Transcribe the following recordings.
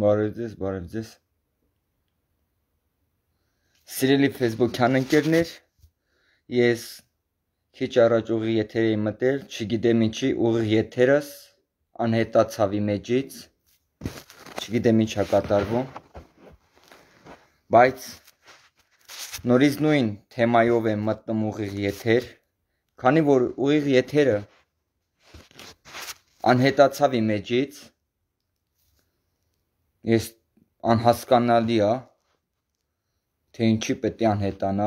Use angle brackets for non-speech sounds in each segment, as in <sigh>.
Բարև ձեզ, բարև ձեզ։ Սիրելի Facebook-յան ընկերներ, ես քիչ առաջ ուղի եթերի մտել, չգիտեմ ինչի, ուղի եթերս անհետացավի մեջից, չգիտեմ ինչա կատարվում, բայց նորից նույն թեմայով եմ մտնում ուղի եթեր, քանի որ ուղի եթերը անհետացավի մեջից Ես անհասկանալի է, թե ինչի պետք է անհետանա։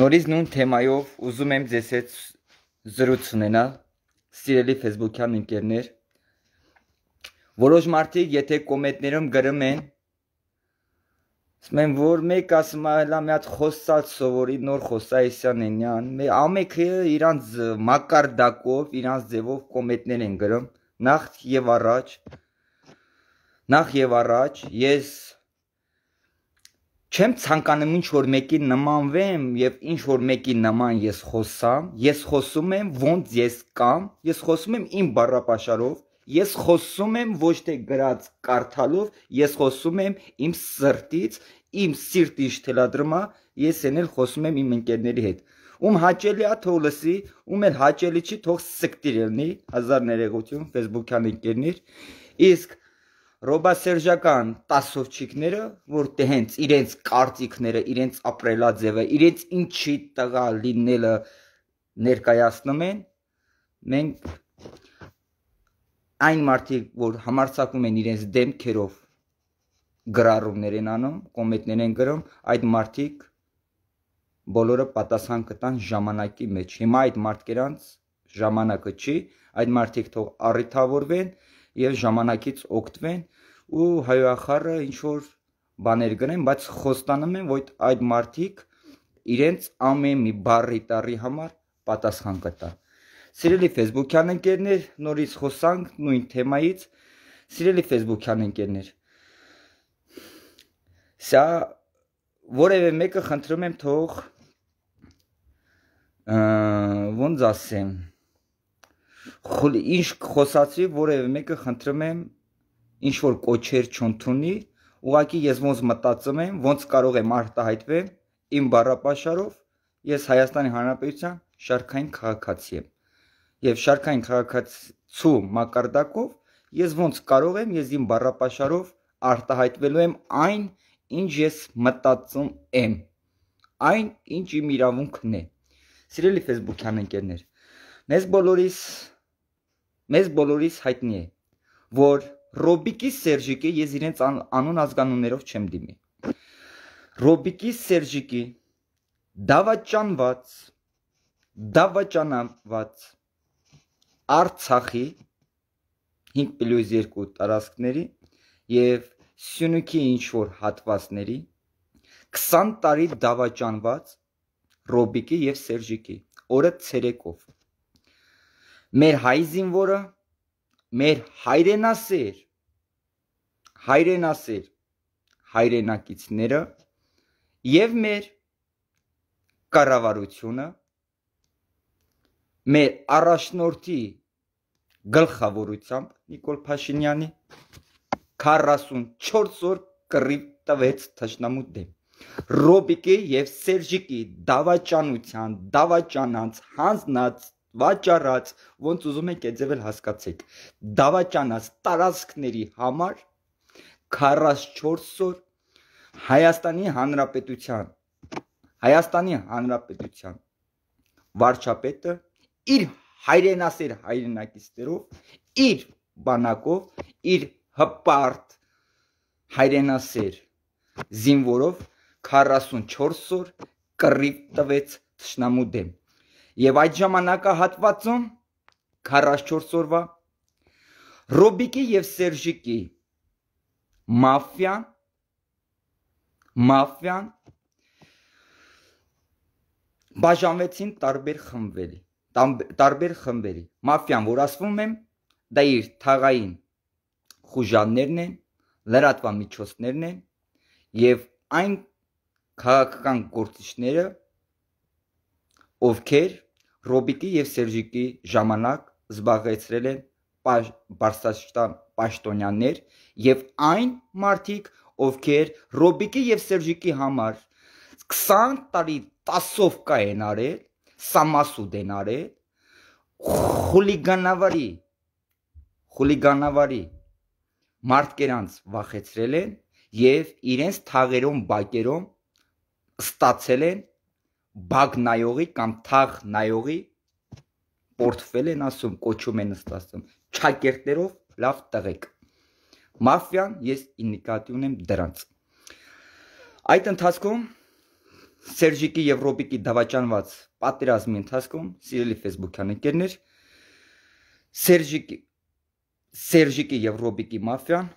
Նորից նույն թեմայով ուզում եմ ձեզ հետ զրույց ունենալ, սիրելի Facebook-յան ընկերներ։ Որոշ մարդիկ, եթե կոմենտներում գրում են, Սմեն որ մեկ ասում այլա մի հատ խոսած սովորի նոր խոսայիսյանենյան, մե ամեքը իրանց մակարդակով, իրանց ձևով կոմետներ են գրում, նախ եւ առաջ նախ եւ առաջ ես չեմ ցանկանում ինչ որ մեկի նմանվեմ եւ ինչ որ մեկի նման ես խոսամ, ես խոսում եմ ոնց ես կամ, ես խոսում եմ իմ բառապաշարով, ես խոսում եմ ոչ թե գրած կարդալով, ես խոսում եմ իմ սրտից, իմ սիրտի շտելադրմա, ես ենել խոսում եմ իմ ընկերների հետ։ Ում հաճելի է թող լսի, ում էլ հաճելի չի թող սկտիր լինի, հազար ներեգություն Facebook-յան ընկերներ։ Իսկ ռոբասերժական տասովչիկները, որ դե հենց իրենց կարծիքները, իրենց ապրելաձևը, իրենց ինչի տղա լինելը ներկայացնում են, մենք այն մարդիկ, որ համարցակում են իրենց դեմքերով գրառումներ են անում, կոմետներ են գրում, այդ մարդիկ բոլորը պատասխան կտան ժամանակի մեջ։ Հիմա այդ մարդկանց ժամանակը չի, այդ մարդիկ թող առիթավորվեն, եւ ժամանակից օգտվեն ու հայոախառը ինչ որ բաներ գնեն, բայց խոստանում եմ, որ այդ մարդիկ իրենց ամեն մի բարի տարի համար պատասխան կտա։ Սիրելի Facebook-յան ընկերներ, նորից խոսանք նույն թեմայից։ Սիրելի Facebook-յան ընկերներ, սա որևէ մեկը խնդրում եմ թող ոնց ասեմ, ինչ խոսացի, որևէ մեկը խնդրում եմ ինչ որ կոչեր չընդունի, ուղղակի ես ոնց մտածում եմ, ոնց կարող եմ արտահայտվել իմ բառապաշարով, ես Հայաստանի Հանրապետության շարքային քաղաքացի եմ։ Եվ շարքային քաղաքացու մակարդակով ես ոնց կարող եմ ես իմ բառապաշարով արտահայտվելու եմ այն, ինչ ես մտածում եմ, այն, ինչ իմ իրավունքն է։ Սիրելի Facebook-յան ընկերներ, մեզ բոլորիս մեզ բոլորիս հայտնի է, որ Ռոբիկի Սերժիկի ես իրենց ան, անուն ազգանուններով չեմ դիմի։ Ռոբիկի Սերժիկի դավաճանված դավաճանված Արցախի 5+2 տարածքների եւ Սյունիքի ինչ որ հատվածների 20 տարի դավաճանված Ռոբիկի եւ Սերժիկի օրը ցերեկով մեր հայ զինվորը մեր հայրենասեր հայրենասեր հայրենակիցները եւ մեր կառավարությունը մեր առաջնորդի գլխավորությամբ Նիկոլ Փաշինյանի 44 օր կռիվ տվեց թշնամու դեմ Ռոբիկի եւ Սերժիկի դավաճանության, դավաճանանց հանձնած վաճառած, ոնց ուզում եք այդ ձևել հասկացեք։ Դավաճանած տարածքների համար 44 օր Հայաստանի Հանրապետության Հայաստանի Հանրապետության վարչապետը իր հայրենասեր հայրենակիցներով իր բանակով իր հպարտ հայրենասեր զինվորով 44 օր կռիվ տվեց ճշնամու դեմ Եվ այդ ժամանակահատվածում 44 օրվա Ռոբիկի եւ Սերժիկի մաֆիան մաֆիան բաժանվեցին տարբեր խմբերի տարբեր խմբերի մաֆիան որ ասվում եմ դա իր թաղային խուժաններն են լրատվամիջոցներն են եւ այն քաղաքական գործիչները ովքեր Ռոբիտի եւ Սերժիկի ժամանակ զբաղեցրել են բարստաշտան պաշտոնյաներ եւ այն մարդիկ, ովքեր Ռոբիկի եւ Սերժիկի համար 20 տարի տասովկա են արել, սամասուդ են արել, խուլիգանավարի խուլիգանավարի մարդկանց վախեցրել են եւ իրենց թաղերոն բակերոն ստացել են բագ նայողի կամ թաղ նայողի պորտֆել են ասում, կոչում են ըստ ասում, ճակերտերով լավ տղեկ։ Մաֆիան ես իննիկատի ունեմ դրանց։ Այդ ընթացքում Սերժիկի եւ Ռոբիկի դավաճանված պատերազմի ընթացքում սիրելի Facebook-յան ընկերներ Սերժիկի Սերժիկի եւ Ռոբիկի մաֆիան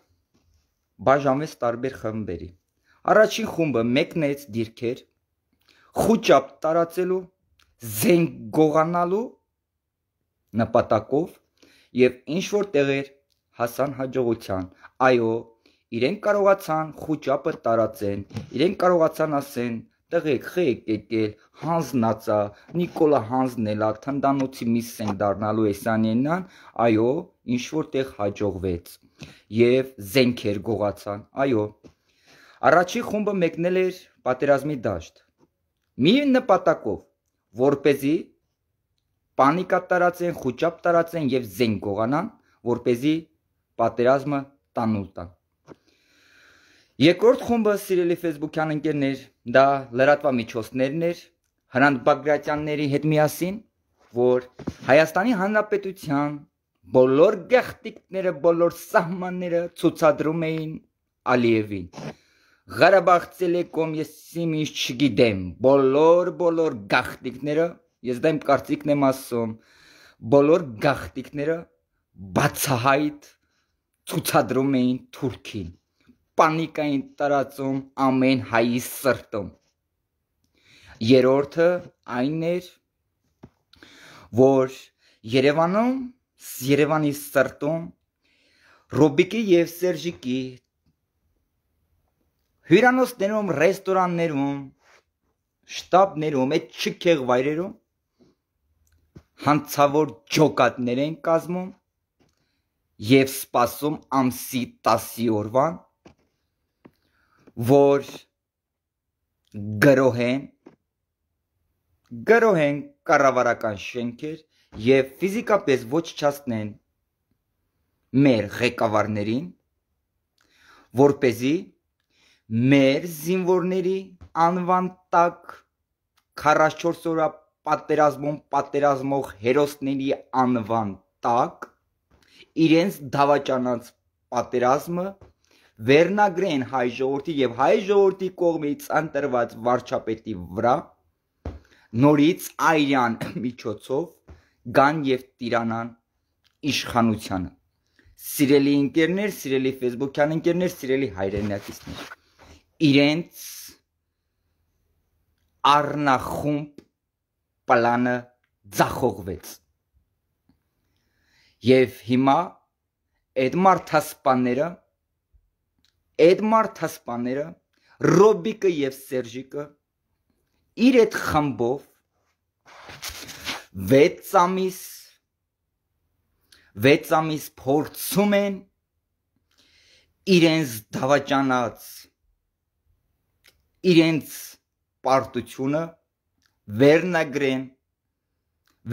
բաժանվեց տարբեր խմբերի։ Առաջին խումբը մեկնեց դիրքեր, խոճապ տարածելու, զենք գողանալու նպատակով եւ ինչ որ տեղեր հասան հաջողության։ Այո, իրենք կարողացան խոճապը տարածեն, իրենք կարողացան ասեն տղեկ խեք եկել հանձնացա Նիկոլա հանձնելա թնդանոցի միս են դառնալու էսանենան այո ինչ որտեղ հաջողվեց եւ զենքեր գողացան այո առաջի խումբը մեկնել էր պատերազմի դաշտ մի նպատակով, որ เป զի պանիկա տարածեն, խոճապ տարածեն եւ զենք գողանան, որ เป զի պատերազմը տանուլ տան։ Երկրորդ խումբը սիրելի Facebook-յան ընկերներ, դա լրատվամիջոցներն էր, Հրանտ Բագրատյանների հետ միասին, որ Հայաստանի Հանրապետության բոլոր գեղտիկները, բոլոր սահմանները ցուցադրում էին Ալիևին։ Ղարաբաղ ցելեկոմ ես իմից չգիտեմ։ Բոլոր բոլոր գախտիկները, ես դա իմ կարծիքն եմ ասում, բոլոր գախտիկները բացահայտ ցուցադրում էին Թուրքին։ Պանիկային տարածում ամեն հայի սրտում։ Երորդը այն էր, որ Երևանում, Երևանի սրտում Ռոբիկի եւ Սերժիկի հյուրանոցներում, ռեստորաններում, շտաբներում, այդ չքեղ վայրերում հանցավոր ջոկատներ են կազմում եւ սпасում ամսի 10 օրվան, որ գրոհեն գրոհեն կառավարական շենքեր եւ ֆիզիկապես ոչ չասնեն մեր ղեկավարներին որ เป զի մեր զինվորների անվան տակ 44 օրա պատերազմում պատերազմող հերոսների անվան տակ իրենց դավաճանած պատերազմը վերնագրեն հայ ժողովրդի եւ հայ ժողովրդի կողմից ընտրված վարչապետի վրա նորից այրան միջոցով գան եւ տիրանան իշխանությանը սիրելի ընկերներ, սիրելի Facebook-յան ընկերներ, սիրելի հայրենակիցներ իրենց առնախումբ պլանը ձախողվեց։ Եվ հիմա այդ մարդասպանները այդ մարդասպաները Ռոբիկը եւ Սերժիկը իր այդ խմբով 6 ամիս 6 ամիս փորձում են իրենց դավաճանած իրենց պարտությունը վերնագրեն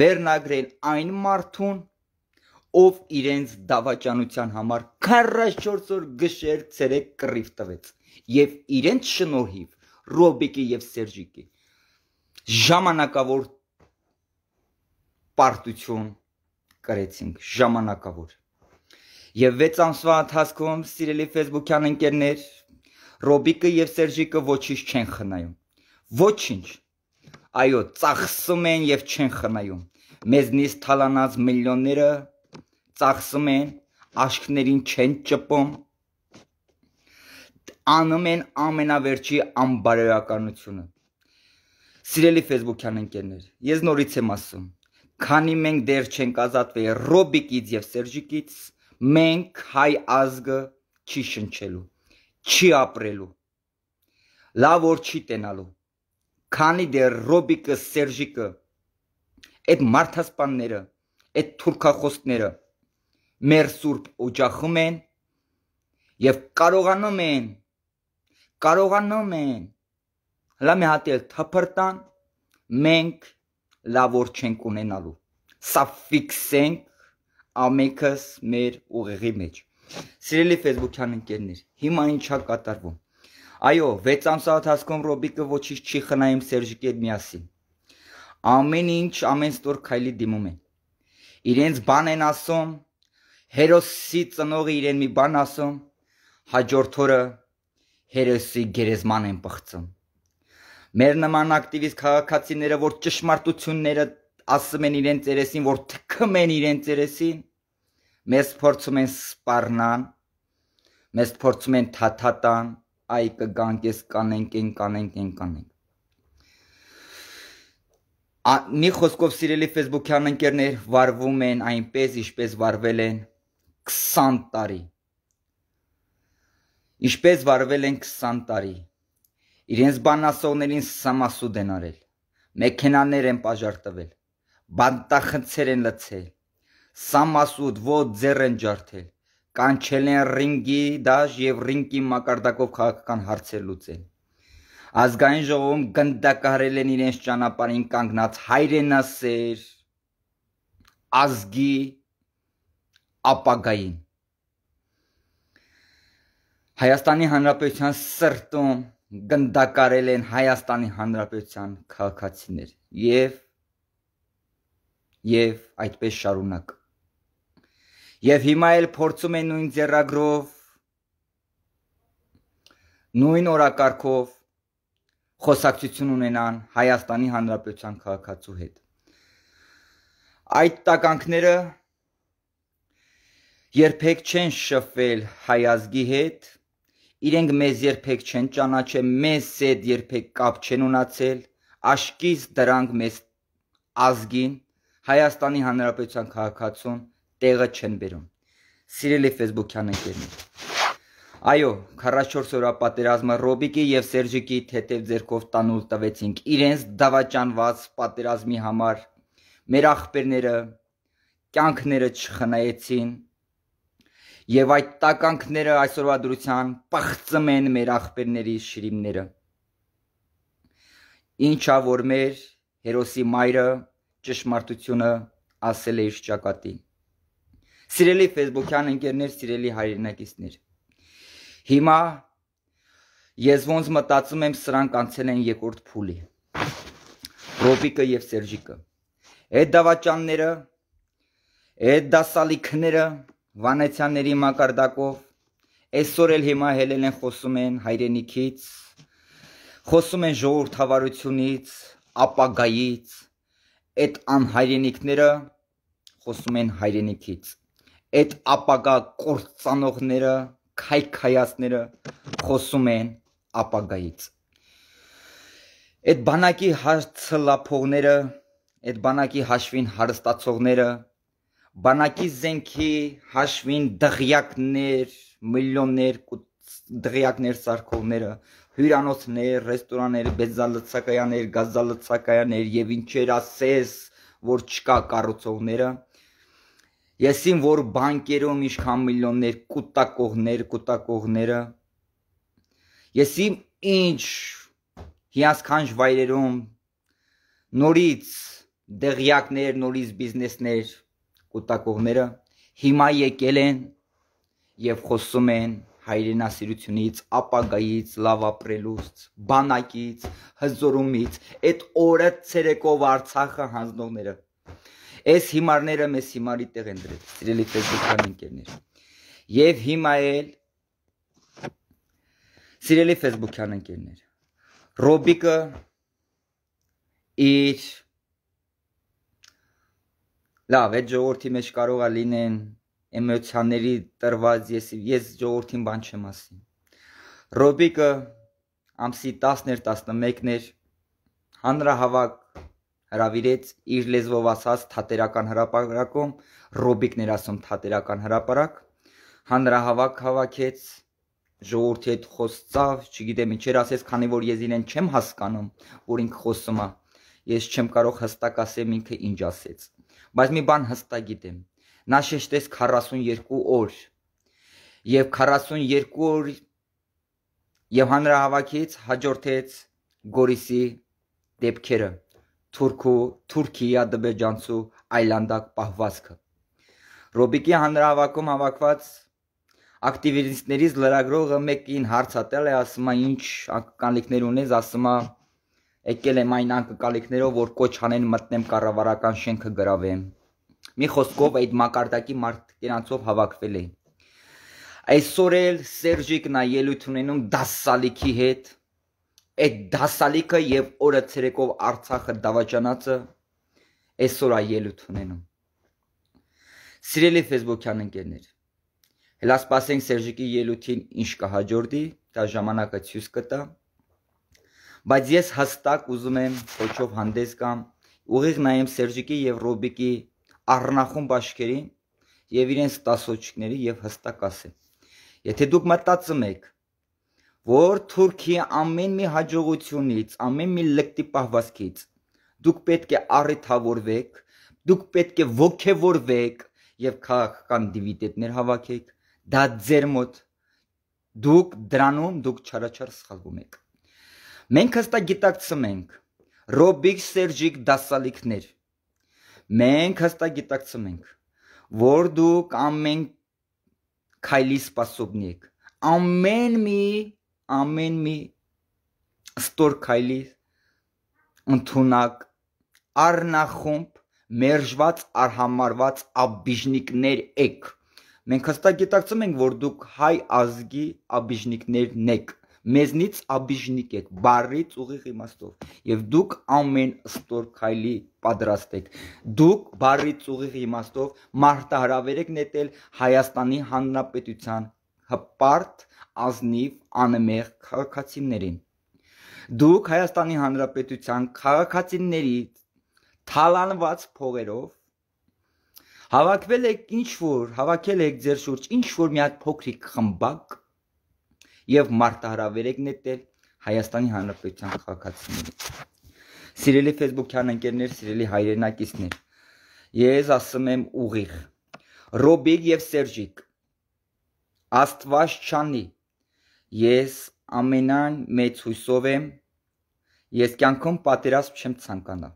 վերնագրեն այն մարդուն, ով իրենց դավաճանության համար 44 օր գշեր ցերեկ կռիվ տվեց եւ իրենց շնորհիվ Ռոբիկի եւ Սերժիկի ժամանակավոր պարտություն կրեցինք ժամանակավոր եւ 6 ամսվա ընթացքում սիրելի Facebook-յան ընկերներ Ռոբիկը եւ Սերժիկը ոչինչ չեն խնայում։ Ոչինչ։ Այո, ծախսում են եւ չեն խնայում։ Մեզնից թալանած միլիոնները ծախսում են, աշկներին չեն ճպում։ Անում են ամենավերջի անբարոյականությունը։ Սիրելի Facebook-յան ընկերներ, ես նորից եմ ասում, քանի մենք դեռ չենք ազատվել Ռոբիկից եւ Սերժիկից, մենք հայ ազգը չի շնչելու չի ապրելու։ Լավ որ չի տենալու։ Քանի դեռ Ռոբիկը, Սերժիկը այդ մարդասպանները, այդ թուրքախոստները մեր սուրբ օջախում են եւ կարողանում են կարողանում են հլա մի հատ էլ թփրտան մենք լավոր չենք ունենալու սա ֆիքսենք ամեկս մեր ուղեղի մեջ Սիրելի Facebook-յան ընկերներ, հիմա ինչա կատարվում։ Այո, 6 ամսվա ընթացքում Ռոբիկը ոչինչ չի խնա իմ Սերժիկի հետ միասին։ Ամեն ինչ ամեն ստոր քայլի դիմում են։ Իրենց բան են ասում, հերոսի ծնողը իրեն մի բան ասում, հաջորդ օրը հերոսի գերեզման են պղծում։ Մեր նման ակտիվիստ քաղաքացիները, որ ճշմարտությունները ասում են իրենց երեսին, որ թքում են իրենց երեսին, իրեն մեզ փորձում են սպառնան, մեզ փորձում են թաթաթան, այ կգանք ես կանենք, են կանենք, են կանենք։ Ա, մի խոսքով սիրելի Facebook-յան ընկերներ վարվում են այնպես, ինչպես վարվել են 20 տարի։ Ինչպես վարվել են 20 տարի։ Իրենց բանասողներին սամասուդ են արել։ Մեքենաներ են պաժար տվել։ Բանտախնցեր են լցել Սամասուտ ոդ ձեռ են ջարդել։ Կանչել են ռինգի դաշ եւ ռինգի մակարդակով քաղաքական հարցեր լուծել։ Ազգային ժողովում գնդակահարել են իրենց ճանապարհին կանգնած հայրենասեր ազգի ապագային։ Հայաստանի Հանրապետության սրտում գնդակարել են Հայաստանի Հանրապետության քաղաքացիներ եւ եւ այդպես շարունակ Եվ հիմա էլ փորձում են նույն ձեռագրով նույն օրակարգով խոսակցություն ունենան Հայաստանի Հանրապետության քաղաքացու հետ։ Այդ տականքները երբեք չեն շփվել հայազգի հետ, իրենք մեզ երբեք չեն ճանաչել, մեզ հետ երբեք կապ չեն ունացել, աշկից դրանք մեզ ազգին Հայաստանի Հանրապետության քաղաքացուն տեղը չեն բերում։ Սիրելի Facebook-յան ընկերներ։ Այո, 44 օրյա պատերազմը Ռոբիկի եւ Սերժիկի թեթև ձերքով տանուլ տվեցինք իրենց դավաճանված պատերազմի համար։ Մեր ախպերները կյանքները չխնայեցին եւ այդ տականքները այսօրվա դրության պղծում են մեր ախպերների շիրիմները ինչա որ մեր հերոսի մայրը ճշմարտությունը ասել է իր ճակատին Սիրելի Facebook-յան ընկերներ, սիրելի հայրենակիցներ։ Հիմա ես ոնց մտածում եմ սրանք անցել են երկրորդ փուլի։ Ռոբիկը եւ Սերժիկը։ Այդ դավաճանները, այդ դասալիքները Վանեցյանների մակարդակով այսօր էլ հիմա հելել են խոսում են հայրենիքից, խոսում են ժողովրդավարությունից, ապագայից, այդ անհայրենիքները խոսում են հայրենիքից այդ ապագա կործանողները, քայքայացները խոսում են ապագայից։ Այդ բանակի հարցլափողները, այդ բանակի հաշվին հարստացողները, բանակի զենքի հաշվին դղյակներ, միլիոններ դղյակներ սարկողները, հյուրանոցներ, ռեստորաններ, բենզալցակայաներ, գազալցակայաներ եւ ինչեր ասես, որ չկա կառուցողները, Եսին որ բանկերում ինչքան միլիոններ կուտակողներ, կուտակողները։ Եսին ինչ հիասքանչ վայրերում նորից դեղյակներ, նորից բիզնեսներ կուտակողները հիմա եկել են եւ խոսում են հայրենասիրությունից, ապագայից, լավ ապրելուց, բանակից, հզորումից, այդ օրը ցերեկով Արցախը հանձնողները Այս հիմարները մեզ հիմարի տեղ են դրել, սիրելի Facebook-ան ընկերներ։ Եվ հիմա էլ սիրելի Facebook-յան ընկերներ, Ռոբիկը իր լավ, այդ ժողովրդի մեջ կարող է լինեն էմոցիաների տրված ես ես ժողովրդին բան չեմ ասի։ Ռոբիկը ամսի 10-ներ 11-ներ հանրահավաք հրավիրեց իր լեզվով ասած թատերական հրապարակում ռոբիկներ ասում թատերական հրապարակ հանրահավաք հավաքեց ժողովրդի հետ խոսցավ, չգիտեմ ինչեր ասես, քանի որ ես իրեն չեմ հասկանում, որ ինքը խոսում է։ Ես չեմ կարող հստակ ասեմ ինքը ինչ ասեց։ Բայց մի բան հստակ գիտեմ։ Նա շեշտեց 42 օր։ Եվ 42 օր եւ հանրահավաքից հաջորդեց Գորիսի դեպքերը Թուրքու Թուրքիի ադրբեջանցու այլանդակ պահվածքը։ Ռոբիկի հանրահավաքում հավաքված ակտիվիստներից լրագրողը մեկին հարց հատել է, ասում է ինչ անկալիքներ ունես, ասում է եկել եմ այն անկալիքներով, որ կոչ անեն մտնեմ կառավարական շենքը գրավեմ։ Մի խոսքով այդ մակարդակի մարդկանցով հավաքվել էին։ Այսօր էլ Սերժիկն է ելույթ ունենում դասալիքի հետ, այդ դասալիկը եւ օրը ցերեկով Արցախը դավաճանածը այսօր այելուտ ունենում։ Սիրելի Facebook-յան ընկերներ, հələ սպասենք Սերժիկի ելույթին ինչ կհաջորդի, դա ժամանակը ցույց կտա։ Բայց ես հստակ ուզում եմ փոչով հանդես գամ, ուղիղ նայեմ Սերժիկի եւ Ռոբիկի առնախում ճաշկերին եւ իրենց տասոճիկների եւ հստակ ասեմ։ Եթե դուք մտածում եք, որ Թուրքիա ամեն մի հաջողությունից, ամեն մի լկտի պահվածքից դուք պետք է առիթավորվեք, դուք պետք է ողքեվորվեք եւ քաղաքական դիվիդենդներ հավաքեք։ Դա ձեր մոտ դուք դրանում դուք չարաչար սխալվում եք։ Մենք հստակ գիտակցում ենք Ռոբիկ Սերջիկ դասալիքներ։ Մենք հստակ գիտակցում ենք, որ դուք ամեն քայլի սպասողն եք։ Ամեն մի ամեն մի ստոր քայլի ընդունակ արնախումբ մերժված արհամարված աբիժնիկներ եք մենք հստակ գիտակցում ենք որ դուք հայ ազգի աբիժնիկներն եք մեզնից աբիժնիկ եք բարից ուղիղ իմաստով եւ դուք ամեն ստոր քայլի պատրաստ եք դուք բարից ուղիղ իմաստով մարտահրավեր եք նետել Հայաստանի Հանրապետության հպարտ ազնիվ անմեղ քաղաքացիներին։ Դուք Հայաստանի Հանրապետության քաղաքացիների թալանված փողերով հավաքվել եք ինչ որ, հավաքել եք ձեր շուրջ ինչ որ մի հատ փոքրիկ խմբակ եւ մարտահրավեր եք նետել Հայաստանի Հանրապետության քաղաքացիներին։ Սիրելի Facebook-յան ընկերներ, սիրելի հայրենակիցներ, ես ասում եմ ուղիղ։ Ռոբիկ եւ Սերժիկ Աստված չանի Ես ամենայն մեծ հույսով եմ ես կյանքում պատերազմ չեմ ցանկանա։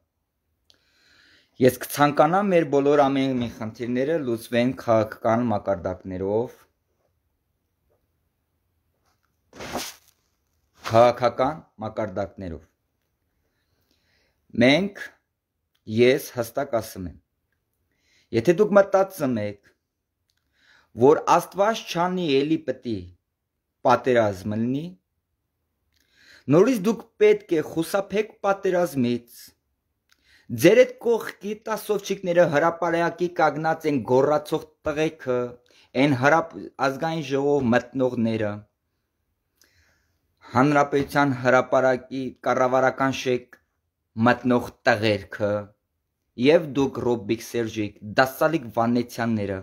Ես կցանկանամ մեր բոլոր ամեն մի խնդիրները լուծվեն քաղաքական մակարդակներով։ Քաղաքական մակարդակներով։ Մենք ես հստակ ասում եմ։ Եթե դուք մտածում եք, որ Աստված չանի էլի պտի պատերազմ լինի, նորից դուք պետք է խուսափեք պատերազմից։ Ձեր այդ կողքի տասովչիկները հրապարակի կագնած են գոռացող տղեկը, այն հրապ ազգային ժողով մտնողները։ Հանրապետության հրապարակի կառավարական շեք մտնող տղերքը եւ դուք Ռոբիկ Սերժիկ, դասալիկ Վանեցյանները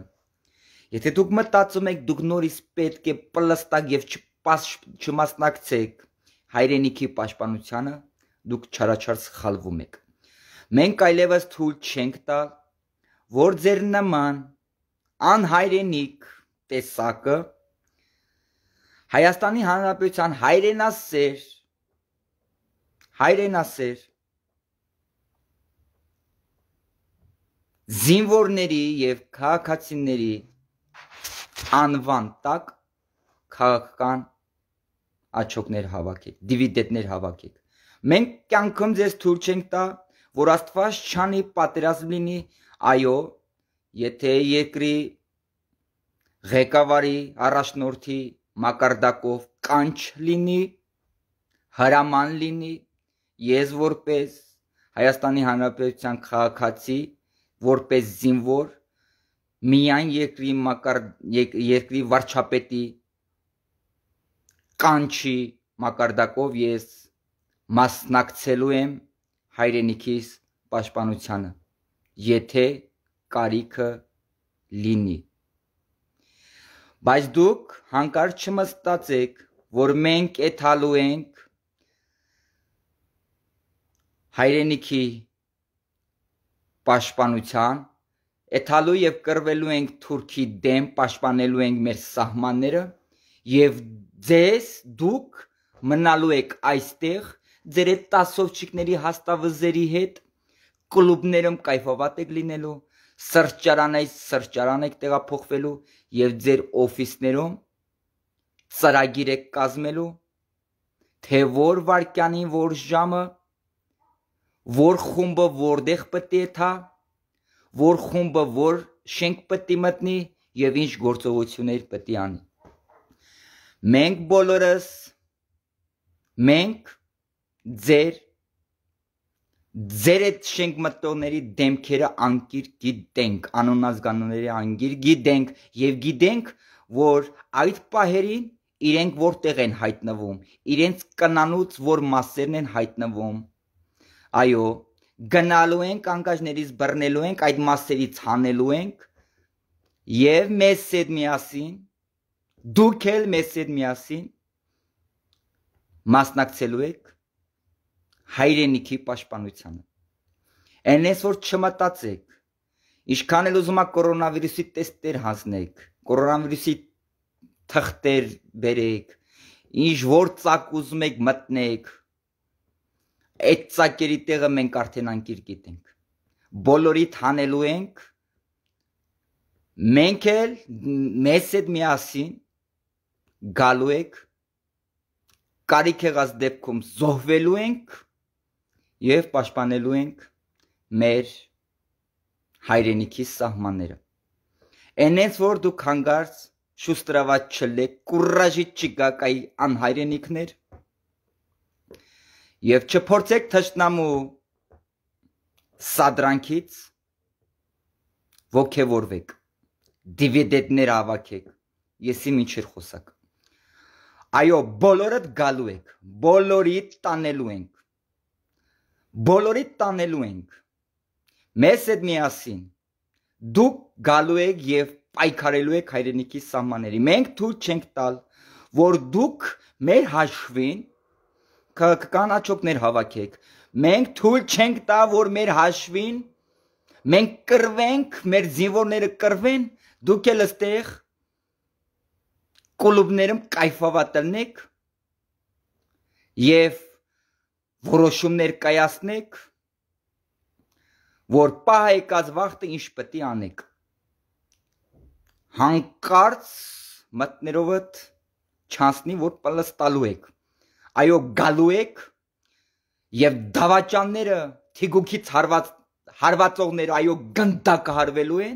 Եթե դուք մտածում եք դուք նորից պետք է պլստակ եւ չմասնակցեք հայրենիքի պաշտպանությանը, դուք չարաչար սխալվում եք։ Մենք այլևս թույլ չենք տա, որ ձեր նման անհայրենիք տեսակը Հայաստանի Հանրապետության հայրենասեր հայրենասեր զինվորների եւ քաղաքացիների անվան տակ քաղաքական աչոկներ հավաքեք, դիվիդենդներ հավաքեք։ Մենք կյանքում ձեզ թույլ չենք տա, որ Աստված չանի պատերազմ լինի, այո, եթե երկրի ղեկավարի առաջնորդի մակարդակով կանչ լինի, հրաման լինի, ես որպես Հայաստանի Հանրապետության քաղաքացի, որպես զինվոր միայն երկրի մակար եկ, երկրի վարչապետի կանչի մակարդակով ես մասնակցելու եմ հայրենիքիս պաշտպանությանը եթե կարիքը լինի բայց դուք հանկարծ չմստացեք որ մենք եթալու ենք հայրենիքի պաշտպանության Էթալու եւ կրվելու ենք Թուրքի դեմ, պաշտպանելու ենք մեր սահմանները եւ ձեզ դուք մնալու եք այստեղ ձեր այդ 10 ովչիկների հաստավզերի հետ կլուբներում кайֆավատ եք լինելու, սրճարանից սրճարան եք տեղափոխվելու եւ ձեր օֆիսներում ծրագիր եք կազմելու, թե որ վարքյանին որ ժամը, որ խումբը որտեղ պետք է թա որ խումբը որ շենք պետք է մտնի եւ ինչ գործողություններ պետք է անի։ Մենք բոլորս մենք ձեր ձեր այդ շենք մտնողների դեմքերը անկիր գիտենք, անոնազգանոների անգիր գիտենք եւ գիտենք, որ այդ պահերին իրենք որտեղ են հայտնվում, իրենց կնանուց որ մասերն են հայտնվում։ Այո, գնալու ենք անկաժներից բռնելու ենք այդ մասերից հանելու ենք եւ մեզ հետ միասին դուք էլ մեզ հետ միասին մասնակցելու եք հայրենիքի պաշտպանությանը այնես որ չմտածեք ինչքան էլ ուզում եք կորոնավիրուսի տեստեր հանձնեք կորոնավիրուսի թղթեր բերեք ինչ որ ցակ ուզում եք մտնեք Այդ ցակերի տեղը մենք արդեն անկիր գիտենք։ Բոլորիդ հանելու ենք։ Մենք էլ մեզ հետ միասին գալու եք։ Կարիք եղած դեպքում զոհվելու ենք եւ պաշտպանելու ենք մեր հայրենիքի սահմանները։ Էնենց որ դու քանգարց շուստրավաց չլե, կուրաժի չգակայի անհայրենիքներ եւ չփորձեք թշնամու սադրանքից ողքեվորվեք դիվիդենդներ ավակեք եսի ինչեր խոսակ այո բոլորդ գալու եք բոլորիդ տանելու ենք բոլորիդ տանելու ենք մեզ հետ միասին դուք գալու եք եւ պայքարելու եք հայրենիքի սահմանների մենք թույլ չենք տալ որ դուք մեր հաշվին քաղաքական աչոկներ հավաքեք։ Մենք թույլ չենք տա, որ մեր հաշվին մենք կրվենք, մեր զինվորները կրվեն, դուք էլ էստեղ կլուբներում կայֆավատնեք եւ որոշումներ կայացնեք, որ պահ եկած վախտը ինչ պետք է անեք։ Հանկարծ մտներովդ չանցնի, որ պլստալու եք այո գալու եք եւ դավաճանները թիգուքից հարված հարվածողները այո գնդա կհարվելու են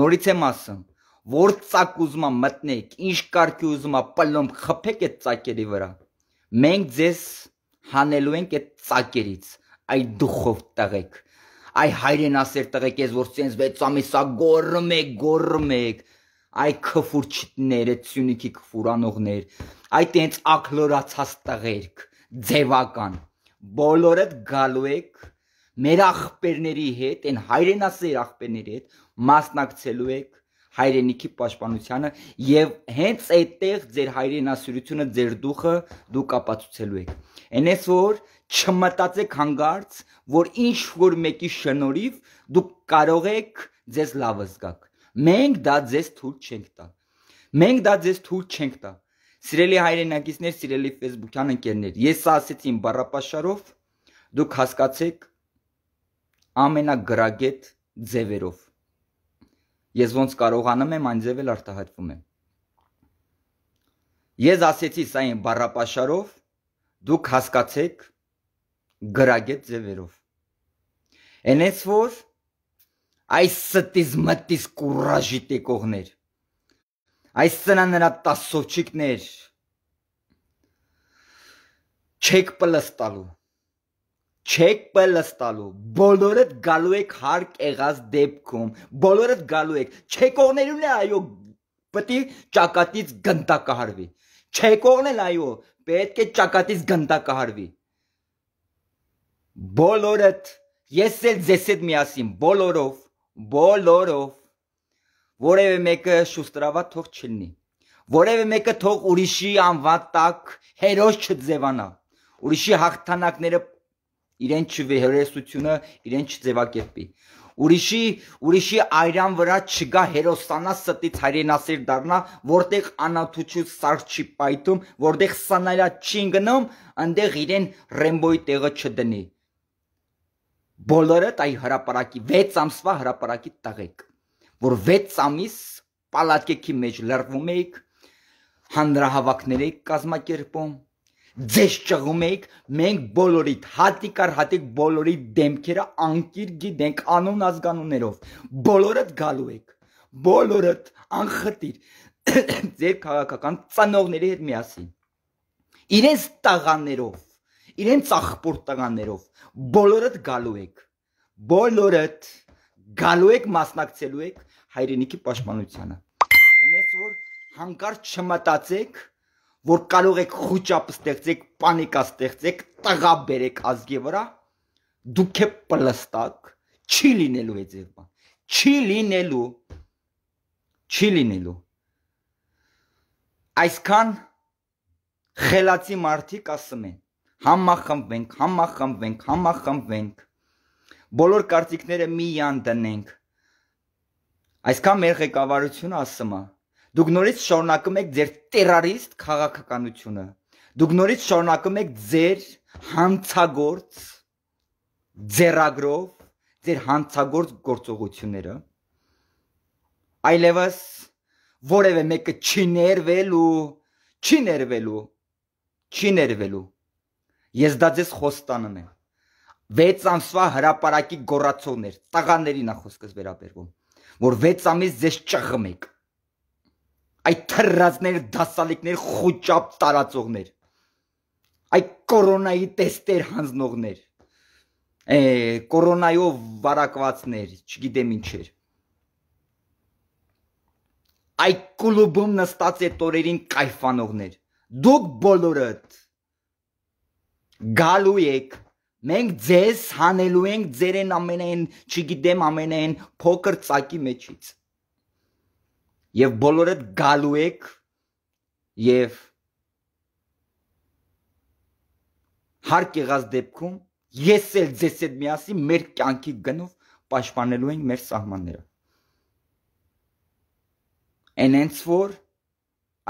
նորից եմ ասում որ ծակ ուզմա մտնեք ինչ կարգի ուզմա պլում խփեք այդ ծակերի վրա մենք ձեզ հանելու ենք այդ ծակերից այ դուխով տղեկ այ հայրենասեր տղեկ ես որ ցենց վեց ամիսա գորմ եք գորմ եք այ քֆուրչիները, Սյունիքի քֆուրանողներ, այ տենց ակլորացած տղերք, ձևական, բոլորդ գալու եք մեր ախպերների հետ, այն հայրենասեր ախպերների հետ մասնակցելու եք հայրենիքի պաշտպանությանը եւ հենց այդտեղ ձեր հայրենասիրությունը, ձեր դուխը դուք ապացուցելու եք։ Էնես որ չմտածեք հանգարց, որ ինչ որ մեկի շնորհիվ դուք կարող եք ձեզ լավ զգաք։ Մենք դա ձեզ թույլ չենք տա։ Մենք դա ձեզ թույլ չենք տա։ Սիրելի հայրենակիցներ, սիրելի Facebook-յան ընկերներ, ես ասեցի բառապաշարով, դուք հասկացեք ամենագրագետ ձևերով։ Ես ոնց կարողանում եմ այն ձևել արտահայտվում եմ։ Ես ասեցի սա այն բառապաշարով, դուք հասկացեք գրագետ ձևերով։ Էնես որ Այս ստից մտից կուրաժի տեկողներ։ Այս սնան նրա տասովչիկներ։ Չեք պլստալու։ Չեք պլստալու։ Բոլորդ գալու եք հարկ եղած դեպքում։ Բոլորդ գալու եք։ Չեկողներուն է այո, պետք է ճակատից գնդա կհարվի։ Չեկողն էլ այո, պետք է ճակատից գնդա կհարվի բոլորդ ես էլ ձեզ հետ միասին բոլորով բոլորով որևէ մեկը շուստրավատ թող չլինի որևէ մեկը թող ուրիշի անվատակ հերոս չձևանա ուրիշի հաղթանակները իրեն չվերեսությունը իրեն չձևակերպի ուրիշի ուրիշի այրան վրա չգա հերոսանա ստից հայրենասեր դառնա որտեղ անաթուչուց սարք չի պայթում որտեղ սանալա չի գնում այնտեղ իրեն ռեմբոյի տեղը չդնի բոլորը տայ հրաապարակի 6 ամսվա հրաապարակի տաղեք որ 6 ամիս պալատկեքի մեջ լրվում էիք հանրահավաքներ էիք կազմակերպում ձեզ ճղում էիք մենք բոլորիդ հատիկ առ հատիկ բոլորի դեմքերը անկիր գիտենք անուն ազգանուններով բոլորդ գալու եք բոլորդ անխտիր <coughs> ձեր քաղաքական ծանողների հետ միասին իրենց տաղաներով իրեն ծախպորտականներով բոլորդ գալու եք բոլորդ գալու եք մասնակցելու եք հայրենիքի պաշտպանությանը այնպես որ հանկարծ չմտածեք որ կարող եք խոճապ ստեղծեք պանիկա ստեղծեք տղա բերեք ազգի վրա դուք է պլստակ չի լինելու այդ ձև բան չի լինելու չի լինելու այսքան խելացի մարդիկ ասում են համախմբվենք, համախմբվենք, համախմբվենք։ Բոլոր կարծիքները միան դնենք։ Այսքան մեր ղեկավարությունը ասում է. դուք նորից շարունակում եք ձեր terrorist քաղաքականությունը։ Դուք նորից շարունակում եք ձեր հանցագործ ձեռագրով ձեր հանցագործ գործողությունները։ Այլևս որևէ մեկը չի ներվելու, չի ներվելու, չի ներվելու Ես դա ձեզ խոստանում եմ։ 6 ամսվա հրաապարակի գորացողներ, տղաներին ախոսքս վերաբերվում, որ 6 ամիս ձեզ ճղում եք։ Այդ թռածներ, դասալիկներ, խոճապ տարածողներ։ Այդ կորոնայի տեստեր հանձնողներ։ Է, կորոնայով վարակվածներ, չգիտեմ ինչեր։ Այդ կլուբում նստած այդ օրերին կայֆանողներ։ Դուք բոլորդ գալու եք։ Մենք ձեզ հանելու ենք ձերեն ամենայն, չգիտեմ, ամենայն փոքր ծակի մեջից։ Եվ բոլորդ գալու եք եւ հարկ եղած դեպքում ես էլ ձեզ հետ միասին մեր կյանքի գնով պաշտպանելու ենք մեր սահմանները։ Էնենց որ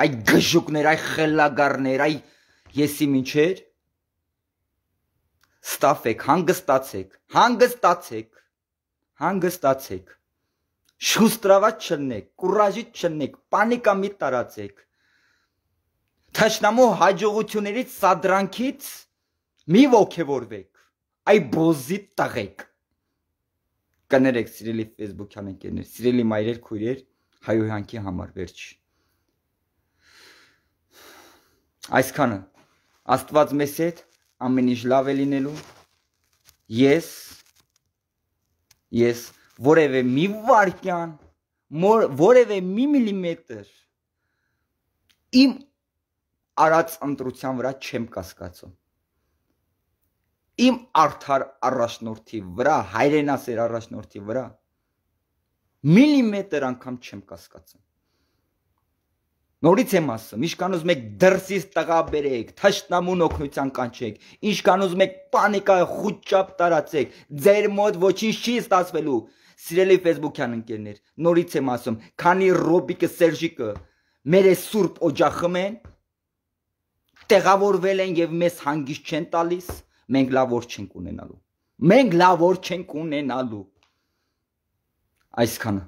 այդ գժուկներ, այդ խելագարներ, այդ եսի միջեր Ստաֆեք, հանգստացեք, հանգստացեք, հանգստացեք։ Շուստրաված չլնեք, կուրաժիտ չլնեք, պանիկա մի տարածեք։ Թաշնամու հաջողություններից սադրանքից մի ողքեվորվեք։ Այ բոզի տղեկ։ Կներեք սիրելի Facebook-յան ընկերներ, սիրելի մայրեր, քույրեր, հայոյանքի համար վերջ։ Այսքանը Աստված մեզ հետ ամեն ինչ լավ է լինելու։ Ես ես որևէ մի վարքյան, որևէ մի միլիմետր իմ արած ընտրության վրա չեմ կասկածում։ Իմ արդար առաջնորդի վրա, հայրենասեր առաջնորդի վրա միլիմետր անգամ չեմ կասկածում։ Նորից եմ ասում, ինչքան ուզում եք դրսից տղա բերեք, թաշտնամուն օգնության կանչեք, ինչքան ուզում եք պանիկա խուճապ տարածեք, ձեր մոտ ոչինչ չի ստացվելու։ Սիրելի Facebook-յան ընկերներ, նորից եմ ասում, քանի Ռոբիկը Սերժիկը մեր այս սուրբ օջախը մեն տեղավորվել են եւ մեզ հանգիստ չեն տալիս, մենք լավոր չենք ունենալու։ Մենք լավոր չենք ունենալու։ Այսքանը։